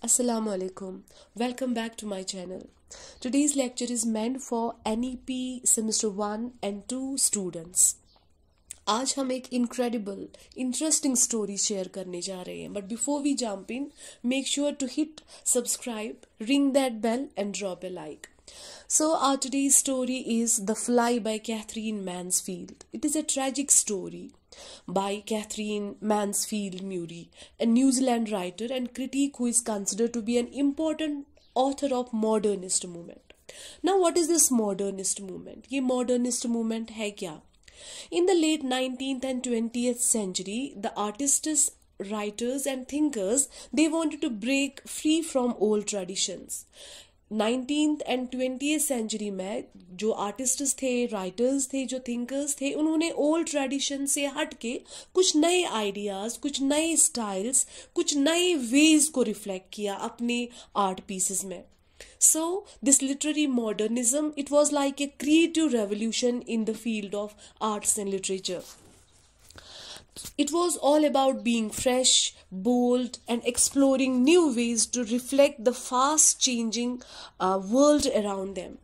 Assalamu alaikum. Welcome back to my channel. Today's lecture is meant for NEP semester 1 and 2 students. आज हम एक incredible interesting story share करने जा रहे हैं but before we jump in make sure to hit subscribe ring that bell and drop a like So, our today's story is The Fly by Catherine Mansfield. It is a tragic story by Catherine Mansfield Murray, a New Zealand writer and critic who is considered to be an important author of modernist movement. Now, what is this modernist movement? ये modernist movement है क्या? In the late 19th and 20th century, the artists writers and thinkers they wanted to break free from old traditions nineteen and twenty century में जो artists थे writers थे जो thinkers थे उन्होंने ओल्ड ट्रेडिशन से हट के कुछ नए आइडियाज कुछ नए स्टाइल्स कुछ नए वेज को रिफ्लेक्ट किया अपने आर्ट पीसेस में so this literary modernism it was like a creative revolution in the field of arts and literature It was all about being fresh, bold, and exploring new ways to reflect the fast changing uh, world around them.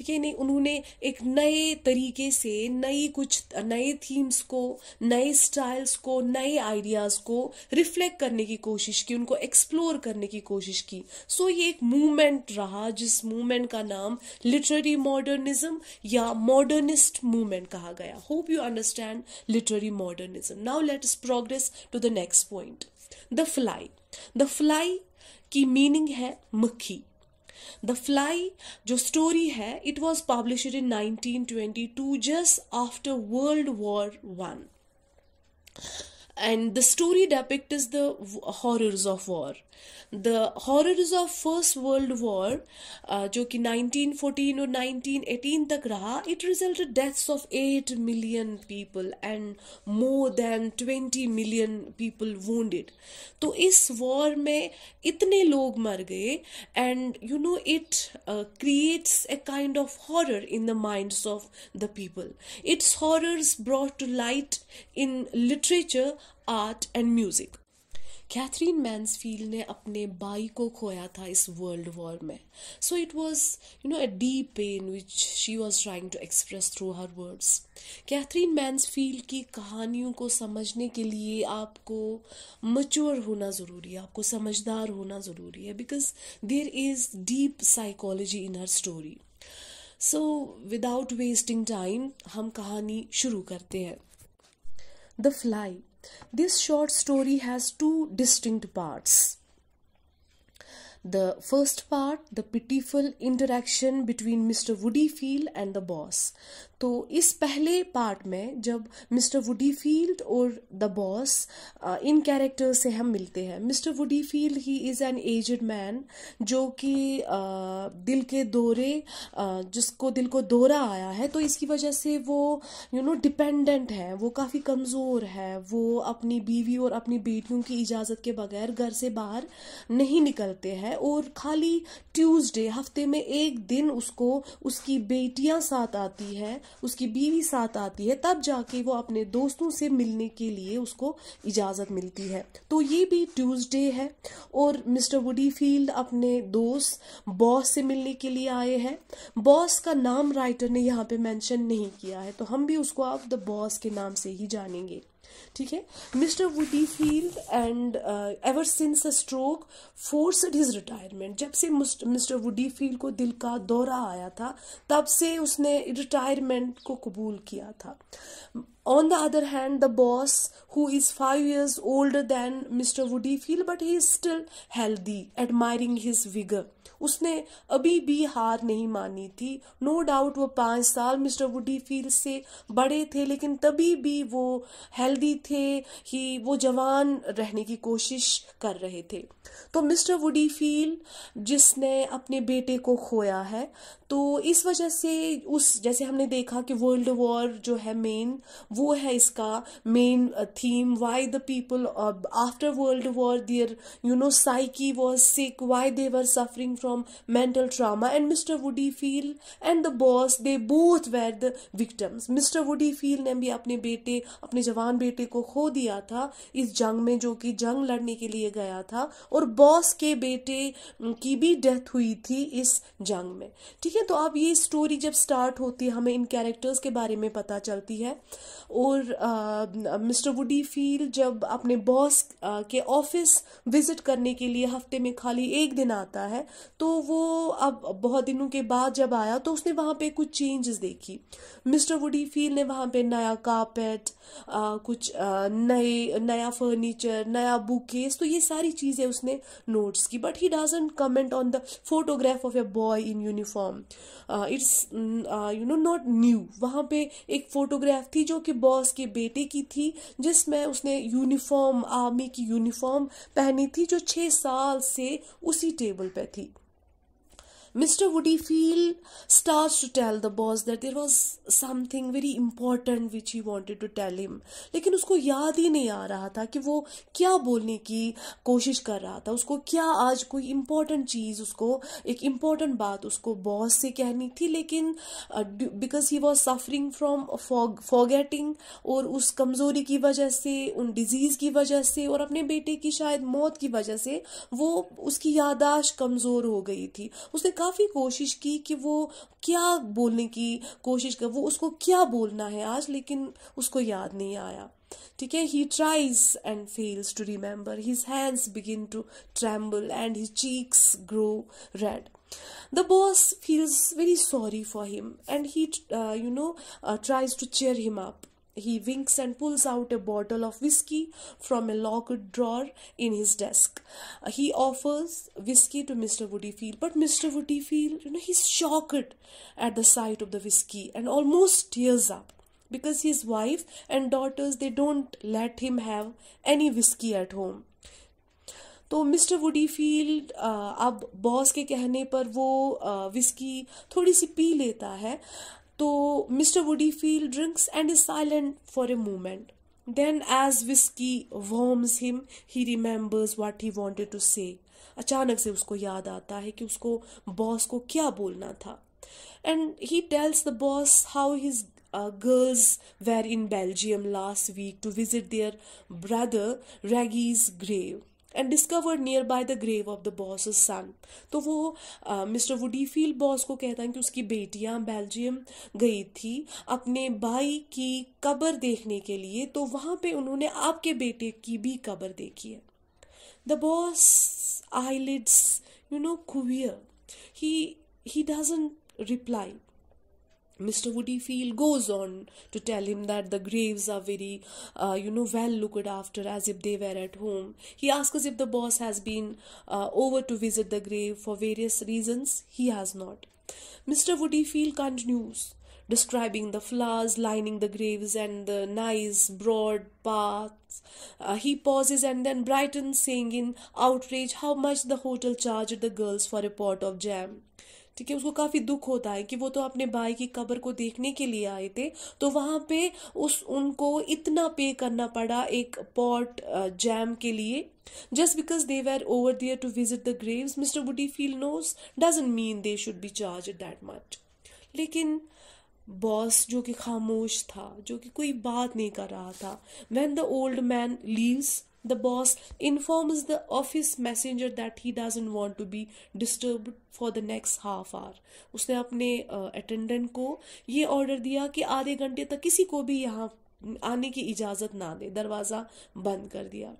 ठीक है नहीं उन्होंने एक नए तरीके से नई कुछ नए थीम्स को नए स्टाइल्स को नए आइडियाज को रिफ्लेक्ट करने की कोशिश की उनको एक्सप्लोर करने की कोशिश की सो so, ये एक मूवमेंट रहा जिस मूवमेंट का नाम लिटरेरी मॉडर्निज्म या मॉडर्निस्ट मूवमेंट कहा गया hope you understand literary modernism now let us progress to the next point the fly the fly की मीनिंग है मक्खी द फ्लाई जो स्टोरी है it was publish in 1922 just after world war one and the story depicts the horrors of war the horrors of first world war uh, जो 1914 or 1918 तक रहा it resulted deaths of 8 million people and more than 20 million people wounded to is war में इतने लोग मर गए and you know it uh, creates a kind of horror in the minds of the people its horrors brought to light in literature art and music Katherine Mansfield ने अपने by को खोया था इस वर्ल्ड वॉर में so it was you know a deep pain which she was trying to express through her words Katherine Mansfield की कहानियों को समझने के लिए आपको मच्योर होना ज़रूरी है आपको समझदार होना ज़रूरी है because there is deep psychology in her story so without wasting time हम कहानी शुरू करते हैं the fly This short story has two distinct parts. The first part, the pitiful interaction between Mr. Woodyfield and the boss. तो इस पहले part में जब मिस्टर वुडीफील्ड और द बॉस uh, इन कैरेक्टर्स से हम मिलते हैं mister Woodifield he is an aged man जो कि uh, दिल के दौरे uh, जिसको दिल को दौरा आया है तो इसकी वजह से वो यू नो डिपेंडेंट है वो काफ़ी कमज़ोर है वो अपनी बीवी और अपनी बेटियों की इजाज़त के बगैर घर से बाहर नहीं निकलते हैं है और खाली ट्यूसडे हफ्ते में एक दिन उसको उसकी बेटियां साथ आती है उसकी बीवी साथ आती है तब जाके वो अपने दोस्तों से मिलने के लिए उसको इजाज़त मिलती है तो ये भी ट्यूसडे है और मिस्टर वुडी फील्ड अपने दोस्त बॉस से मिलने के लिए आए हैं बॉस का नाम राइटर ने यहाँ पे मेंशन नहीं किया है तो हम भी उसको आप द बॉस के नाम से ही जानेंगे ठीक है mister Woodifield and ever since a stroke forced his retirement जब से मिस्टर वुडी फील्ड को दिल का दौरा आया था तब से उसने रिटायरमेंट को कबूल किया था on the other hand the boss who is five years old than mister Woodifield but he is still healthy admiring his vigour उसने अभी भी हार नहीं मानी थी नो डाउट वो पांच साल मिस्टर वुडी फील्ड से बड़े थे लेकिन तभी भी वो हेल्दी थे ही वो जवान रहने की कोशिश कर रहे थे तो मिस्टर वुडी फील जिसने अपने बेटे को खोया है तो इस वजह से उस जैसे हमने देखा कि वर्ल्ड वॉर जो है मेन वो है इसका main theme why the people after world war there you know psyche was sick why they were suffering from from mental trauma and Mr. Woody Field and the boss they both were the victims Mr. Woody Field ने भी अपने बेटे अपने जवान बेटे को खो दिया था इस जंग में जो कि जंग लड़ने के लिए गया था और बॉस के बेटे की भी डेथ हुई थी इस जंग में ठीक है तो अब ये स्टोरी जब स्टार्ट होती है हमें इन कैरेक्टर्स के बारे में पता चलती है और मिस्टर वुडी फील जब अपने बॉस के ऑफिस विजिट करने के लिए हफ्ते में खाली एक दिन आता है तो वो अब बहुत दिनों के बाद जब आया तो उसने वहाँ पे कुछ चेंजेस देखी मिस्टर वुडी फील ने वहाँ पे नया कारपेट कुछ नए नया फर्नीचर नया बुकेस तो ये सारी चीज़ें उसने नोट्स की but he doesn't comment on the photograph of a boy in uniform it's you know not new वहाँ पे एक फोटोग्राफ थी जो कि बॉस के बेटे की थी जिसमें उसने यूनिफॉर्म आर्मी की यूनिफॉर्म पहनी थी जो छः साल से उसी टेबल पे थी Mr. Woodyfield starts to tell the boss that there was something very important which he wanted to tell him. लेकिन उसको याद ही नहीं आ रहा था कि वो क्या बोलने की कोशिश कर रहा था उसको क्या आज कोई इम्पोर्टेंट चीज़ उसको एक इम्पोर्टेंट बात उसको बॉस से कहनी थी लेकिन because he was suffering from forgetting और उस कमज़ोरी की वजह से उन डिजीज़ की वजह से और अपने बेटे की शायद मौत की वजह से वो उसकी यादाश्त कमज़ोर हो गई थी उसने काफ़ी कोशिश की कि वो क्या बोलने की कोशिश कर वो उसको क्या बोलना है आज लेकिन उसको याद नहीं आया ठीक है he tries and fails to remember his hands begin to tremble and his cheeks grow red the boss feels very sorry for him and he you know tries to cheer him up He winks and pulls out a bottle of whiskey from a locked drawer in his desk. Uh, he offers whiskey to Mr. Woodyfield, but Mr. Woodyfield, you know, he's shocked at the sight of the whiskey and almost tears up because his wife and daughters they don't let him have any whiskey at home. तो mister Woodifield uh, अब boss के कहने पर वो whisky uh, थोड़ी C P लेता है so Mr. Woodyfield drinks and is silent for a moment. Then, as whiskey warms him, he remembers what he wanted to say. अचानक से उसको याद आता है कि उसको बॉस को क्या बोलना था and he tells the boss how his girls were in Belgium last week to visit their brother Reggie's grave and discovered near by the grave of the boss son तो वो मिस्टर वुडीफील्ड बॉस को कहता है कि उसकी बेटियां Belgium गई थी अपने भाई की कब्र देखने के लिए तो वहाँ पे उन्होंने आपके बेटे की भी कब्र देखी है the boss eye eyelids you know कुर he he doesn't reply Mr. Woodyfield goes on to tell him that the graves are very, uh, you know, well looked after as if they were at home. He asks if the boss has been uh, over to visit the grave for various reasons. He has not. Mr. Woodyfield continues, describing the flowers lining the graves and the nice broad paths. Uh, he pauses and then brightens, saying in outrage how much the hotel charged the girls for a pot of jam. ठीक है उसको काफी दुख होता है कि वो तो अपने भाई की कब्र को देखने के लिए आए थे तो वहां पे उस उनको इतना पे करना पड़ा एक पॉट जैम के लिए just because they were over there to visit the grave mister Woodifield notes doesn't mean they should be charge that much लेकिन बॉस जो कि खामोश था जो कि कोई बात नहीं कर रहा था when the old man leaves the boss informs the office messenger that he doesn't want to be disturbed for the next half hour उसने अपने अटेंडेंट uh, को ये ऑर्डर दिया कि आधे घंटे तक किसी को भी यहाँ आने की इजाज़त ना दे दरवाज़ा बंद कर दिया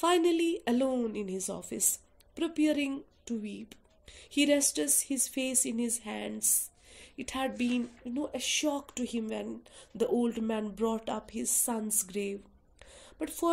Finally, alone in his office, preparing to weep, he rests his face in his hands. It had been, you know, a shock to him when the old man brought up his son's grave. But for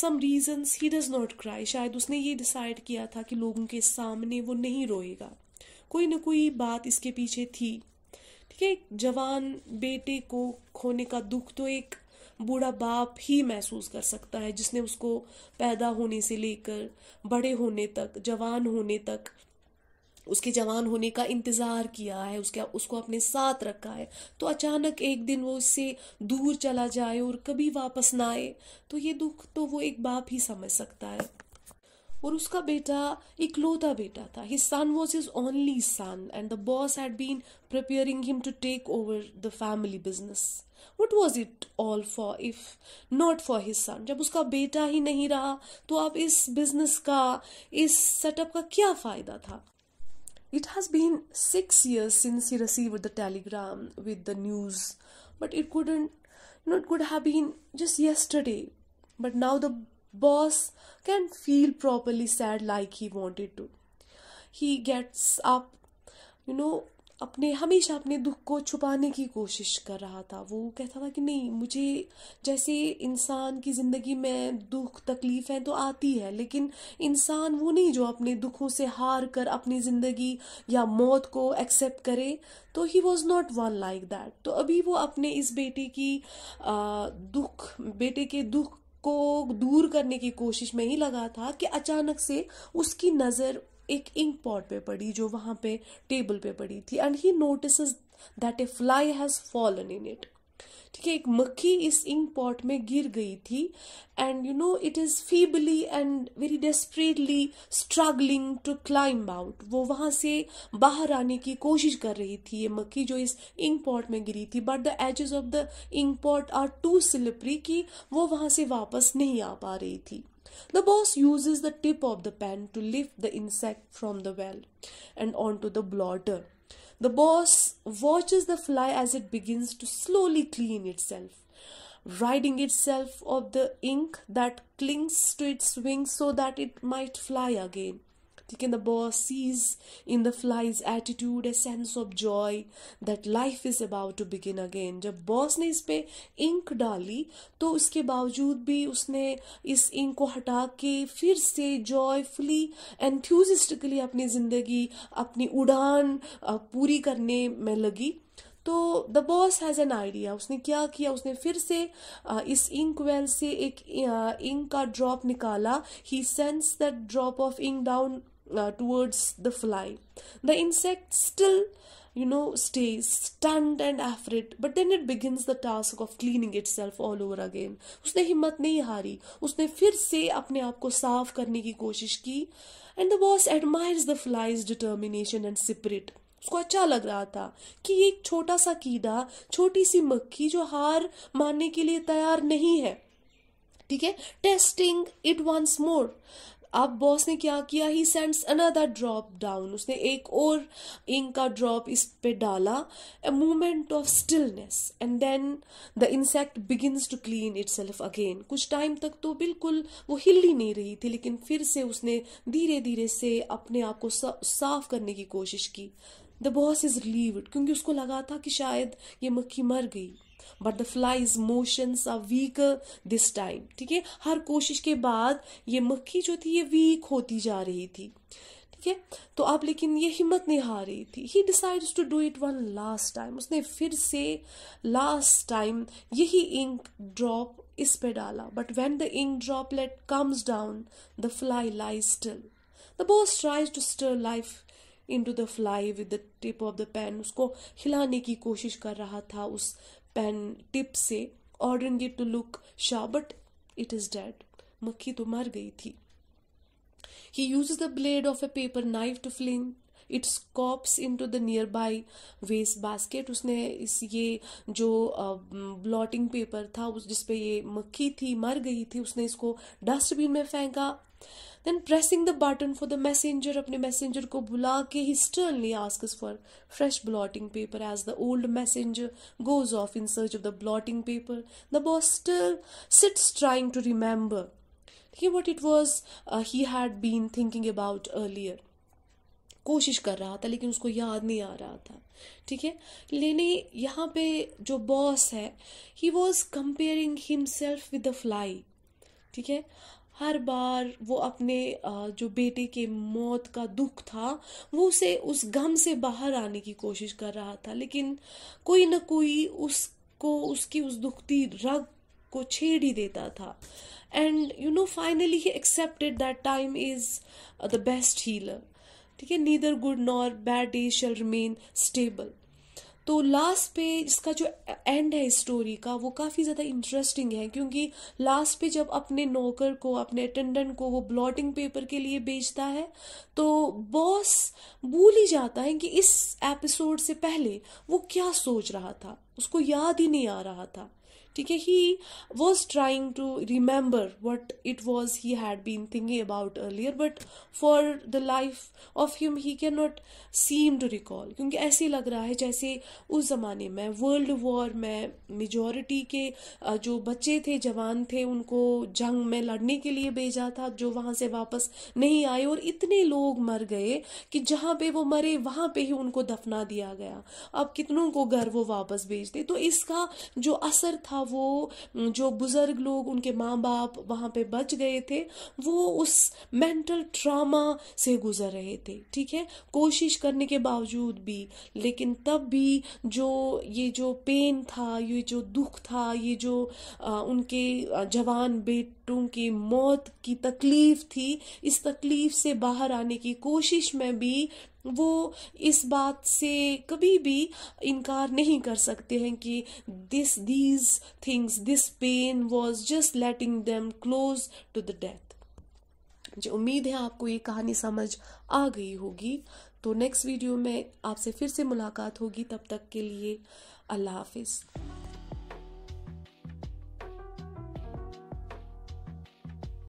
some reasons he does not cry शायद उसने ये decide किया था कि लोगों के सामने वो नहीं रोएगा कोई ना कोई बात इसके पीछे थी ठीक है जवान बेटे को खोने का दुख तो एक बूढ़ा बाप ही महसूस कर सकता है जिसने उसको पैदा होने से लेकर बड़े होने तक जवान होने तक उसके जवान होने का इंतज़ार किया है उसके उसको अपने साथ रखा है तो अचानक एक दिन वो उससे दूर चला जाए और कभी वापस ना आए तो ये दुख तो वो एक बाप ही समझ सकता है और उसका बेटा इकलौता बेटा था his son was his only son and the boss had been preparing him to take over the family business what was it all for if not for his son जब उसका बेटा ही नहीं रहा तो अब इस बिजनेस का इस सेटअप का क्या फायदा था It has been six years since he received the telegram with the news, but it couldn't, you know, it could have been just yesterday. But now the boss can feel properly sad like he wanted to. He gets up, you know, अपने हमेशा अपने दुख को छुपाने की कोशिश कर रहा था वो कहता था कि नहीं मुझे जैसे इंसान की ज़िंदगी में दुख तकलीफ है तो आती है लेकिन इंसान वो नहीं जो अपने दुखों से हार कर अपनी ज़िंदगी या मौत को एक्सेप्ट करे तो he was not one like that तो अभी वो अपने इस बेटे की दुख बेटे के दुख को दूर करने की कोशिश में ही लगा था कि अचानक से उसकी नज़र एक इंक पॉट पे पड़ी जो वहाँ पे टेबल पे पड़ी थी and he notice that a fly has fallen in it ठीक है एक मक्खी इस इंक पॉट में गिर गई थी and you know it is feebly and very desperately struggling to climb out वो वहाँ से बाहर आने की कोशिश कर रही थी ये मक्खी जो इस इंक पॉट में गिरी थी but the edges of the ink pot are too slippery कि वो वहाँ से वापस नहीं आ पा रही थी The boss uses the tip of the pen to lift the insect from the well and onto the blotter. The boss watches the fly as it begins to slowly clean itself, ridding itself of the ink that clings to its wings so that it might fly again. ठीक है the boss sees in the fly's attitude a sense of joy that life is about to begin again जब boss ने इस पर ink डाली तो उसके बावजूद भी उसने इस इंक को हटा के फिर से जॉयफुली एंथ्यूजिस्टिकली अपनी जिंदगी अपनी उड़ान पूरी करने में लगी तो the boss has an idea उसने क्या किया उसने फिर से इस इंक वेल से एक इंक का ड्रॉप निकाला he sends that drop of ink down uh, towards the fly. The insect still, you know, stays stunned and afraid, but then it begins the task of cleaning itself all over again. उसने हिम्मत नहीं हारी उसने फिर से अपने आप को साफ करने की कोशिश की and the boss admires the fly's determination and spirit. उसको अच्छा लग रहा था कि एक छोटा सा कीड़ा छोटी सी मक्खी जो हार मानने के लिए तैयार नहीं है ठीक है टेस्टिंग इट वंस मोर अब बॉस ने क्या किया he sends another drop down उसने एक और इंक का ड्रॉप इस पे डाला a moment of stillness and then the insect begins to clean itself again कुछ टाइम तक तो बिल्कुल वो हिल ही नहीं रही थी लेकिन फिर से उसने धीरे धीरे से अपने आप को साफ करने की कोशिश की द बॉस इज रिलीव्ड क्योंकि उसको लगा था कि शायद ये मक्खी मर गई but the fly's motions are weak this time ठीक है हर कोशिश के बाद ये मक्खी जो थी ये वीक होती जा रही थी ठीक है तो अब लेकिन ये हिम्मत नहीं रही थी he decide to do it one last time उसने फिर से लास्ट टाइम यही इंक ड्रॉप इस पे डाला but when the ink droplet comes down the fly lie still the boss tries to stir life into the fly with the tip of the pen उसको हिलाने की कोशिश कर रहा था उस पेन टिप से ordering it to look sharp but it is dead मक्खी तो मर गई थी he use the blade of a paper knife to fling its corpse into the nearby waste basket उसने इस ये जो ब्लॉटिंग पेपर था उस जिसपे ये मक्खी थी मर गई थी उसने इसको डस्टबिन में फेंका then pressing the button for the messenger अपने मैसेंजर को बुला के he sternly ask for fresh blotting paper as the old messenger goes off in search of the blotting paper the boss still sits trying to remember ठीक है what it was he had been thinking about earlier कोशिश कर रहा था लेकिन उसको याद नहीं आ रहा था ठीक है लेने यहाँ पे जो बॉस है he was comparing himself with the fly ठीक है हर बार वो अपने जो बेटे के मौत का दुख था वो उसे उस गम से बाहर आने की कोशिश कर रहा था लेकिन कोई ना कोई उसको उसकी उस दुखती रग को छेड़ ही देता था and you know finally he accepted that time is the best healer ठीक है neither good nor bad day shall remain stable तो लास्ट पे इसका जो एंड है स्टोरी का वो काफ़ी ज़्यादा इंटरेस्टिंग है क्योंकि लास्ट पे जब अपने नौकर को अपने अटेंडेंट को वो ब्लॉटिंग पेपर के लिए बेचता है तो बॉस भूल ही जाता है कि इस एपिसोड से पहले वो क्या सोच रहा था उसको याद ही नहीं आ रहा था ठीक है he was trying to remember what it was he had been thinking about earlier but for the life of him he can not seem to recall क्योंकि ऐसे लग रहा है जैसे उस ज़माने में वर्ल्ड वॉर में मेजॉरिटी के जो बच्चे थे जवान थे उनको जंग में लड़ने के लिए भेजा था जो वहाँ से वापस नहीं आए और इतने लोग मर गए कि जहाँ पे वो मरे वहाँ पे ही उनको दफना दिया गया अब कितनों को घर वो वापस भेजते तो इसका जो असर था वो जो बुज़ुर्ग लोग उनके माँ बाप वहाँ पे बच गए थे वो उस मेंटल ट्रामा से गुजर रहे थे ठीक है कोशिश करने के बावजूद भी लेकिन तब भी जो ये जो पेन था ये जो दुख था ये जो आ, उनके जवान बेटों की मौत की तकलीफ थी इस तकलीफ से बाहर आने की कोशिश में भी वो इस बात से कभी भी इनकार नहीं कर सकते हैं कि this these things this pen was just letting them close to the death जो उम्मीद है आपको ये कहानी समझ आ गई होगी तो नेक्स्ट वीडियो में आपसे फिर से मुलाकात होगी तब तक के लिए अल्लाह हाफिज़